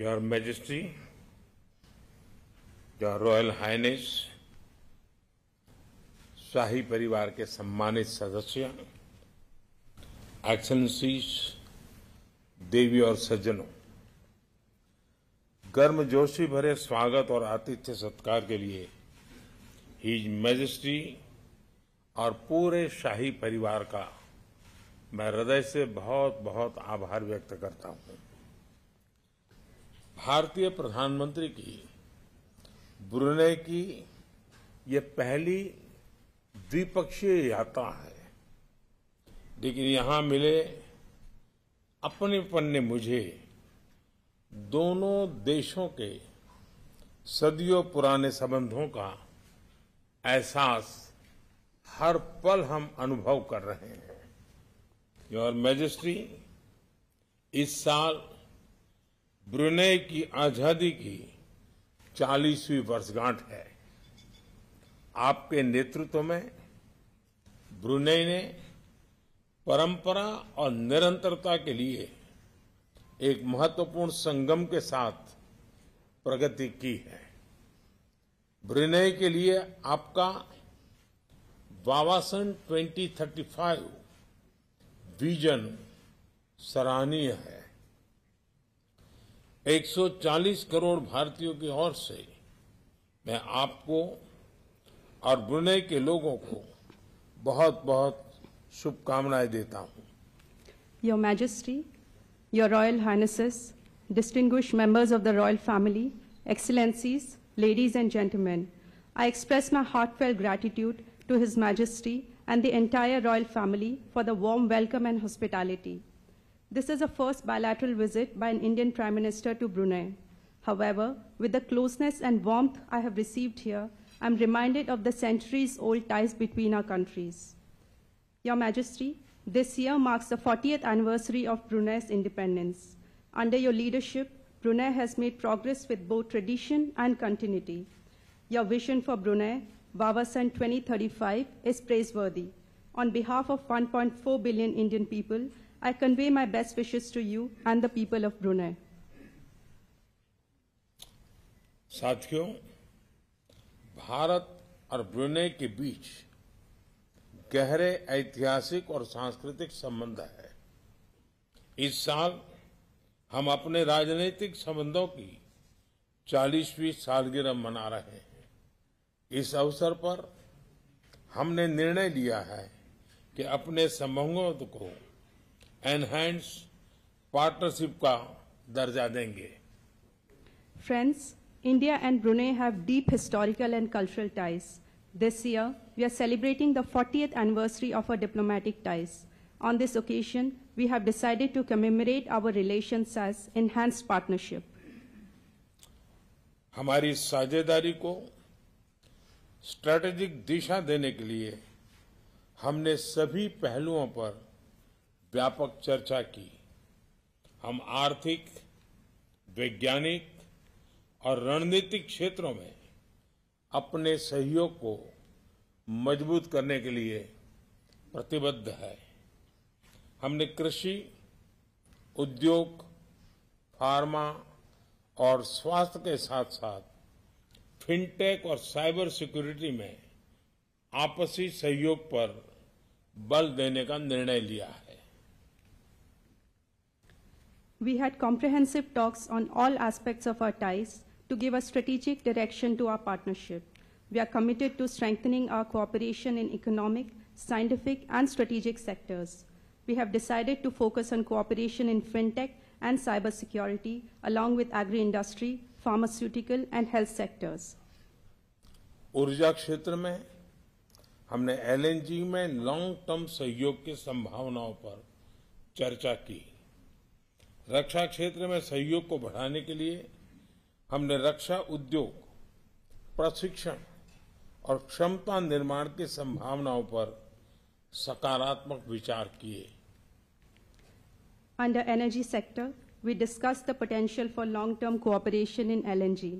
Your Majesty, Your Royal Highness, शाही परिवार के सम्मानित सदस्य एक्सेलेंसीज देवी और सज्जनों गर्मजोशी भरे स्वागत और आतिथ्य सत्कार के लिए हिज मैजिस्ट्री और पूरे शाही परिवार का मैं हृदय से बहुत बहुत आभार व्यक्त करता हूं भारतीय प्रधानमंत्री की ब्रुनई की यह पहली द्विपक्षीय यात्रा है लेकिन यहां मिले पन ने मुझे दोनों देशों के सदियों पुराने संबंधों का एहसास हर पल हम अनुभव कर रहे हैं योर मैजेस्टी इस साल ब्रुने की आजादी की चालीसवीं वर्षगांठ है आपके नेतृत्व में ब्रुने ने परंपरा और निरंतरता के लिए एक महत्वपूर्ण संगम के साथ प्रगति की है ब्रुने के लिए आपका वावासन 2035 विजन सराहनीय है 140 करोड़ भारतीयों की ओर से मैं आपको और बुने के लोगों को बहुत बहुत शुभकामनाएं देता हूं your majesty your royal highnesses distinguished members of the royal family excellencies ladies and gentleman I express my heartfelt gratitude to his majesty and the entire royal family for the warm welcome and hospitality This is a first bilateral visit by an Indian Prime Minister to Brunei. However, with the closeness and warmth I have received here, I'm reminded of the centuries-old ties between our countries. Your Majesty, this year marks the 40th anniversary of Brunei's independence. Under your leadership, Brunei has made progress with both tradition and continuity. Your vision for Brunei, Wawasan 2035, is praiseworthy. On behalf of 1.4 billion Indian people, I convey my best wishes to you and the people of Brunei. साथियों भारत और Brunei के बीच गहरे ऐतिहासिक और सांस्कृतिक संबंध है इस साल हम अपने राजनीतिक संबंधों की 40वीं सालगिरह मना रहे हैं इस अवसर पर हमने निर्णय लिया है कि अपने संबंधों को Friends, India and Brunei have deep historical and cultural ties. This year, we are celebrating the 40th anniversary of our diplomatic ties. On this occasion, we have decided to commemorate our relations as enhanced partnership. हमारी साझेदारी को strategic दिशा देने के लिए हमने सभी पहलुओं पर व्यापक चर्चा की हम आर्थिक वैज्ञानिक और रणनीतिक क्षेत्रों में अपने सहयोग को मजबूत करने के लिए प्रतिबद्ध है हमने कृषि उद्योग फार्मा और स्वास्थ्य के साथ साथ फिनटेक और साइबर सिक्योरिटी में आपसी सहयोग पर बल देने का निर्णय लिया है we had comprehensive talks on all aspects of our ties to give a strategic direction to our partnership. We are committed to strengthening our cooperation in economic, scientific, and strategic sectors. We have decided to focus on cooperation in fintech and cybersecurity, along with agri-industry, pharmaceutical, and health sectors. ऊर्जा क्षेत्र में हमने LNG में long term सहयोग की संभावनाओं पर चर्चा की रक्षा क्षेत्र में सहयोग को बढ़ाने के लिए हमने रक्षा उद्योग प्रशिक्षण और क्षमता निर्माण की संभावनाओं पर सकारात्मक विचार किए under energy sector we discuss the potential for long term cooperation in LNG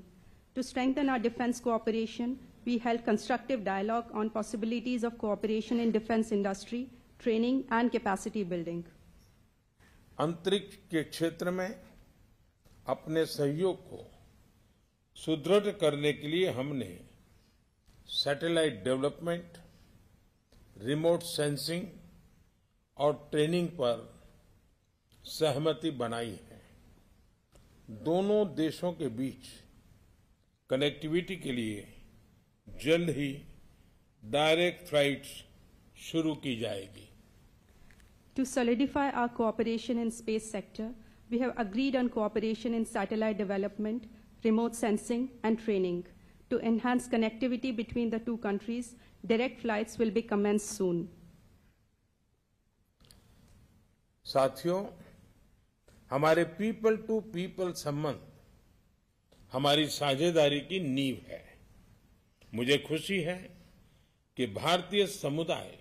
to strengthen our defence cooperation we held constructive dialogue on possibilities of cooperation in defence industry training and capacity building अंतरिक्ष के क्षेत्र में अपने सहयोग को सुदृढ़ करने के लिए हमने सैटेलाइट डेवलपमेंट रिमोट सेंसिंग और ट्रेनिंग पर सहमति बनाई है दोनों देशों के बीच कनेक्टिविटी के लिए जल्द ही डायरेक्ट फ्लाइट्स शुरू की जाएगी To solidify our cooperation in space sector, we have agreed on cooperation in satellite development, remote sensing, and training. To enhance connectivity between the two countries, direct flights will be commenced soon. साथियों हमारे people to people संबंध हमारी साझेदारी की नींव है मुझे खुशी है कि भारतीय समुदाय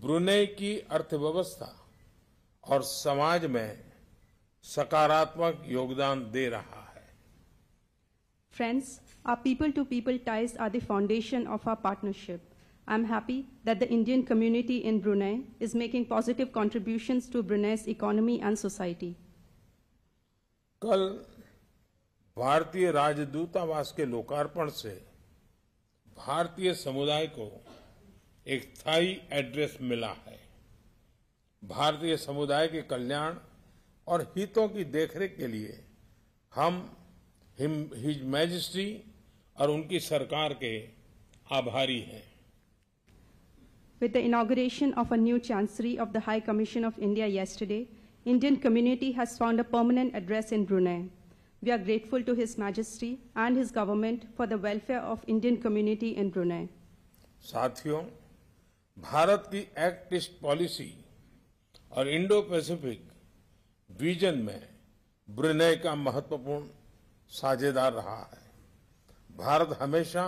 ब्रुनेई की अर्थव्यवस्था और समाज में सकारात्मक योगदान दे रहा है friends our people to people ties are the foundation of our partnership I am happy that the Indian community in Brunei is making positive contribution to Brunei's economy and society कल भारतीय राजदूतावास के लोकार्पण से भारतीय समुदाय को एक स्थायी एड्रेस मिला है भारतीय समुदाय के कल्याण और हितों की देखरेख के लिए हम हिज मैजिस्ट्री और उनकी सरकार के आभारी हैं with the inauguration of a new chancery of the high commission of India yesterday Indian community has found a permanent address in Brunei we are grateful to his majesty and his government for the welfare of indian community in brunei sathiyon भारत की Act East policy और Indo Pacific vision में Brunei का महत्वपूर्ण साझेदार रहा है भारत हमेशा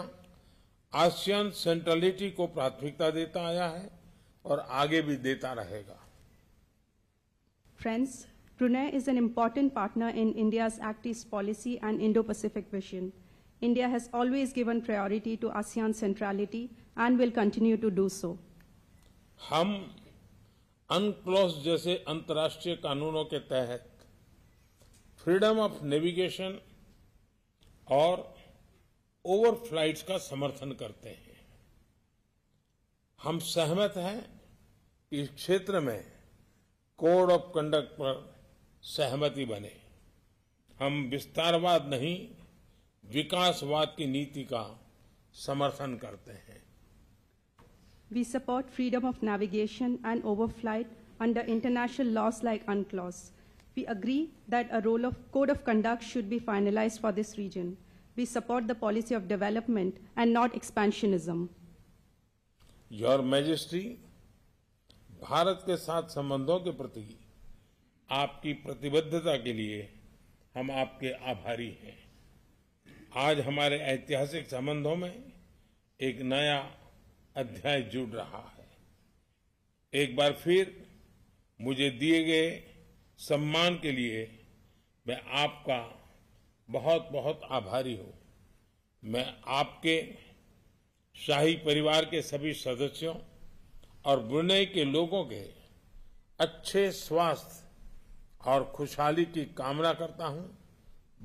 आसियान सेंट्रलिटी को प्राथमिकता देता आया है और आगे भी देता रहेगा friends Brunei is an important partner in India's Act East policy and Indo Pacific vision India has always given priority to ASEAN centrality and will continue to do so हम अनक्लोज जैसे अंतर्राष्ट्रीय कानूनों के तहत फ्रीडम ऑफ नेविगेशन और overflights का समर्थन करते हैं हम सहमत हैं कि इस क्षेत्र में कोड ऑफ कंडक्ट पर सहमति बने हम विस्तारवाद नहीं विकासवाद की नीति का समर्थन करते हैं we support freedom of navigation and overflight under international laws like UNCLOS. We agree that a role of code of conduct should be finalized for this region. We support the policy of development and not expansionism. Your Majesty, Bharat के साथ संबंधों के प्रति आपकी प्रतिबद्धता के लिए हम आपके आभारी हैं आज हमारे ऐतिहासिक संबंधों में एक नया अध्याय जुड़ रहा है एक बार फिर मुझे दिए गए सम्मान के लिए मैं आपका बहुत बहुत आभारी हूं मैं आपके शाही परिवार के सभी सदस्यों और ब्रुनई के लोगों के अच्छे स्वास्थ्य और खुशहाली की कामना करता हूं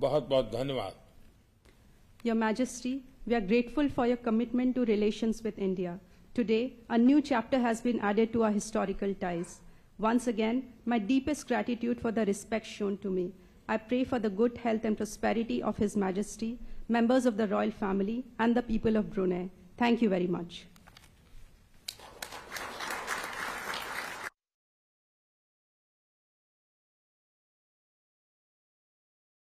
बहुत बहुत धन्यवाद your majesty We are grateful for your commitment to relations with India. Today, a new chapter has been added to our historical ties. Once again, my deepest gratitude for the respect shown to me. I pray for the good health and prosperity of His Majesty, members of the royal family, and the people of Brunei. Thank you very much.